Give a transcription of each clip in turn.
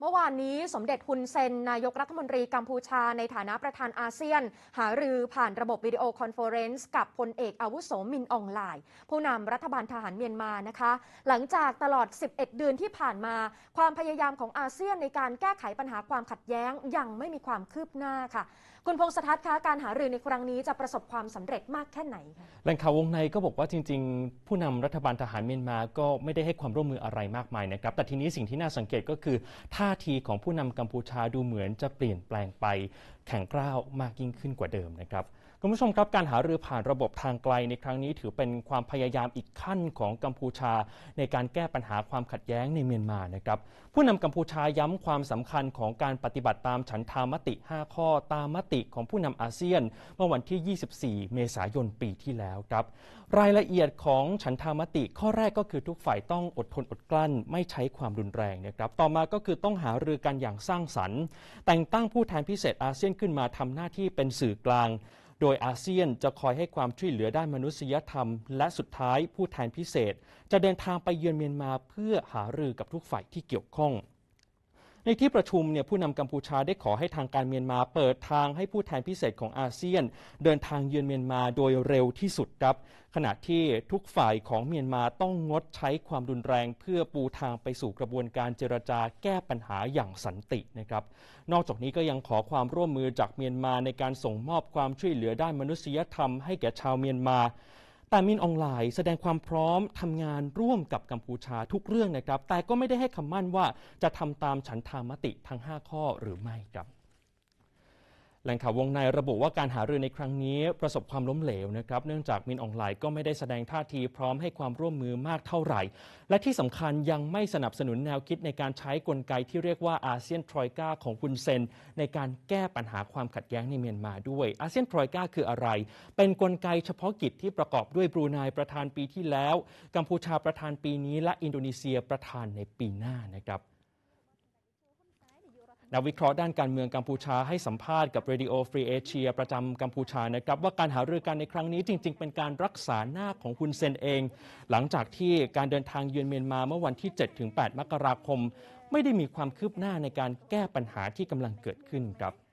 เมื่อวานนี้สมเด็จฮุนเซนนายกรัฐมนตรีกัมพูชาในฐานะประธานอาเซียน หารือผ่านระบบวิดีโอคอนเฟอเรนซ์ กับพลเอกอาวุโสมินอองไลผู้นำรัฐบาลทหารเมียนมานะคะ หลังจากตลอด 11 เดือนที่ผ่านมาความพยายามของอาเซียนในการแก้ไขปัญหาความขัดแย้งยังไม่มีความคืบหน้าค่ะ คุณพงษ์สถัตน์คะการหารือในครั้งนี้จะประสบความสำเร็จมากแค่ไหนแหล่งข่าววงในก็บอกว่าจริง ๆ ผู้นำรัฐบาลทหารเมียนมาก็ไม่ได้ให้ความร่วมมืออะไรมากมายนะครับแต่ทีนี้สิ่งที่น่าสังเกตก็คือถ้าาทีของผู้นำกัมพูชาดูเหมือนจะเปลี่ยนแปลงไปแข็งกร้าวมากยิ่งขึ้นกว่าเดิมนะครับคุณผู้ชมครับการหารือผ่านระบบทางไกล ในครั้งนี้ถือเป็นความพยายามอีกขั้นของกัมพูชา ในการแก้ปัญหาความขัดแย้งในเมียนมานะครับผู้นำกัมพูชาย้ำความสำคัญของการปฏิบัติตามฉันทามติ 5 ข้อตามมติของผู้นำอาเซียน เมื่อวันที่ 24 เมษายน ปีที่แล้วครับรายละเอียดของฉันทามติ ข้อแรกก็คือทุกฝ่ายต้องอดทนอดกลั้นไม่ใช้ความรุนแรงนะครับต่อมาก็คือต้องหารือกันอย่างสร้างสรรค์ แต่งตั้งผู้แทนพิเศษอาเซียนขึ้นมาทำหน้าที่เป็นสื่อกลาง โดยอาเซียนจะคอยให้ความช่วยเหลือด้านมนุษยธรรม และสุดท้ายผู้แทนพิเศษ จะเดินทางไปเยือนเมียนมาเพื่อหารือกับทุกฝ่ายที่เกี่ยวข้องในที่ประชุมเนี่ยผู้นำกัมพูชาได้ขอให้ทางการเมียนมาเปิดทางให้ผู้แทนพิเศษของอาเซียน เดินทางเยือนเมียนมาโดยเร็วที่สุดครับ ขณะที่ทุกฝ่ายของเมียนมาต้องงดใช้ความรุนแรงเพื่อปูทางไปสู่กระบวนการเจรจาแก้ปัญหาอย่างสันตินะครับนอกจากนี้ก็ยังขอความร่วมมือจากเมียนมาในการส่งมอบความช่วยเหลือด้านมนุษยธรรมให้แก่ชาวเมียนมาแต่มินออนไลน์แสดงความพร้อมทำงานร่วมกับกัมพูชาทุกเรื่องนะครับ แต่ก็ไม่ได้ให้คำมั่นว่าจะทำตามฉันทามติทั้ง 5 ข้อหรือไม่ครับแหล่งข่าววงในระบุว่าการหารือในครั้งนี้ประสบความล้มเหลวนะครับ เนื่องจากมินอองไลน์ก็ไม่ได้แสดงท่าทีพร้อมให้ความร่วมมือมากเท่าไหร่ และที่สำคัญยังไม่สนับสนุนแนวคิดในการใช้กลไกที่เรียกว่าอาเซียนทรอยกาของคุณเซน ในการแก้ปัญหาความขัดแย้งในเมียนมาด้วยอาเซียนทรอยกาคืออะไรเป็นกลไกเฉพาะกิจที่ประกอบด้วยบรูไนประธานปีที่แล้ว กัมพูชาประธานปีนี้และอินโดนีเซียประธานในปีหน้านะครับนักวิเคราะห์ด้านการเมืองกัมพูชาให้สัมภาษณ์กับเรดิโอฟรีเอเชียประจำกัมพูชานะครับ ว่าการหารือกันในครั้งนี้จริง ๆ เป็นการรักษาหน้าของคุณเซนเอง หลังจากที่การเดินทางเยือนเมียนมาเมื่อวันที่ 7-8 มกราคมไม่ได้มีความคืบหน้าในการแก้ปัญหาที่กำลังเกิดขึ้นครับ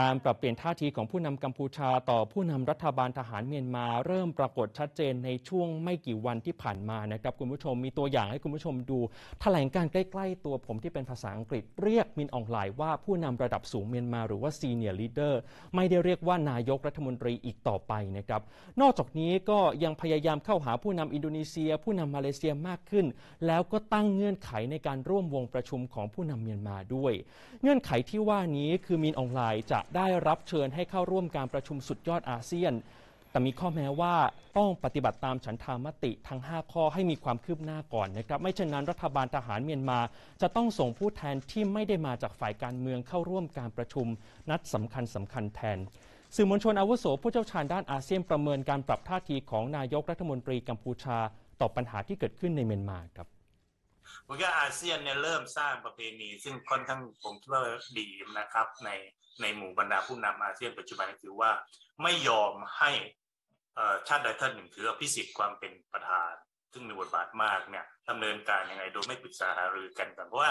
การปรับเปลี่ยนท่าทีของผู้นำกัมพูชาต่อผู้นำรัฐบาลทหารเมียนมาเริ่มปรากฏชัดเจนในช่วงไม่กี่วันที่ผ่านมานะครับคุณผู้ชมมีตัวอย่างให้คุณผู้ชมดูถแถลงการใกล้ๆตัวผมที่เป็นภาษาอังกฤษเรียกมินอองไลายว่าผู้นำระดับสูงเมียนมาหรือว่าซีเนียร์ลีดเดอร์ไม่ได้เรียกว่านายกรัฐมนตรีอีกต่อไปนะครับนอกจากนี้ก็ยังพยายามเข้าหาผู้นำอินโดนีเซีย ผู้นำมาเลเซียมากขึ้นแล้วก็ตั้งเงื่อนไขในการร่วมวงประชุมของผู้นำเมียนมาด้วย เงื่อนไขที่ว่านี้คือมินอองไลายจะได้รับเชิญให้เข้าร่วมการประชุมสุดยอดอาเซียน แต่มีข้อแม้ว่าต้องปฏิบัติตามฉันทามติ ทั้ง 5 ข้อให้มีความคืบหน้าก่อนนะครับ ไม่เช่นนั้นรัฐบาลทหารเมียนมา จะต้องส่งผู้แทนที่ไม่ได้มาจากฝ่ายการเมืองเข้าร่วมการประชุม นัดสำคัญสำคัญแทน สื่อมวลชนอาวุโสผู้เชี่ยวชาญด้านอาเซียนประเมินการปรับท่าทีของนายกรัฐมนตรีกัมพูชา ต่อปัญหาที่เกิดขึ้นในเมียนมาครับมันก็อาเซียนเนี่ยเริ่มสร้างประเพณี ซึ่งค่อนข้างผมคิดว่าดีนะครับในในหมู่บรรดาผู้นำอาเซียน ปัจจุบันคือว่าไม่ยอมให้ชาติใดท่านหนึ่งถืออภิสิทธิ์ความเป็นประธาน ซึ่งมีบทบาทมากเนี่ยดำเนินการยังไงโดยไม่ปรึกษาหารือกันก่อนเพราะว่า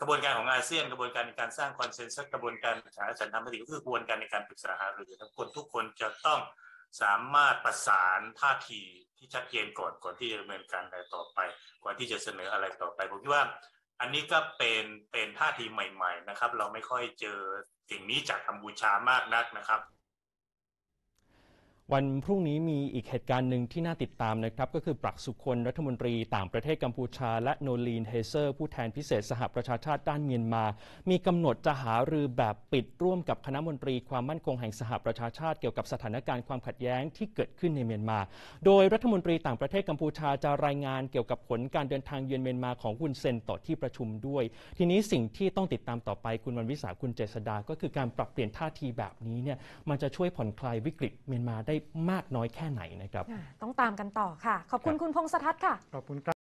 กระบวนการของอาเซียนกระบวนการในการสร้างคอนเซนแซสกระบวนการสาสันธรรมติก็คือกระบวนการในการปรึกษาหารือทั้งคนทุกคนจะต้องสามารถประสานท่าทีที่ชัดเจนก่อนก่อนที่จะดำเนินการอะไรต่อไปก่อนที่จะเสนออะไรต่อไป ผมคิดว่า อันนี้ก็เป็นเป็นท่าทีใหม่ๆ นะครับ เราไม่ค่อยเจอสิ่งนี้จากกัมพูชามากนักนะครับวันพรุ่งนี้มีอีกเหตุการณ์หนึ่งที่น่าติดตามนะครับ ก็คือปรักสุคนรัฐมนตรีต่างประเทศกัมพูชา และโนลีนเฮเซอร์ผู้แทนพิเศษสหประชาชาติด้านเมียนมา มีกำหนดจะหารือแบบปิดร่วมกับคณะมนตรี ความมั่นคงแห่งสหประชาชาติ เกี่ยวกับสถานการณ์ความขัดแย้งที่เกิดขึ้นในเมียนมา โดยรัฐมนตรีต่างประเทศกัมพูชาจะรายงานเกี่ยวกับผลการเดินทางเยือนเมียนมาของคุณเซนต่อที่ประชุมด้วย ทีนี้สิ่งที่ต้องติดตามต่อไปคุณวันวิสาคุณเจษดาก็คือการปรับเปลี่ยนท่าทีแบบนี้เนี่ยมันจะช่วยผ่อนคลายวิกฤตเมียนมาไดได้มากน้อยแค่ไหนนะครับ ต้องตามกันต่อค่ะ ขอบคุณคุณพงษ์สัทค่ะ ขอบคุณครับ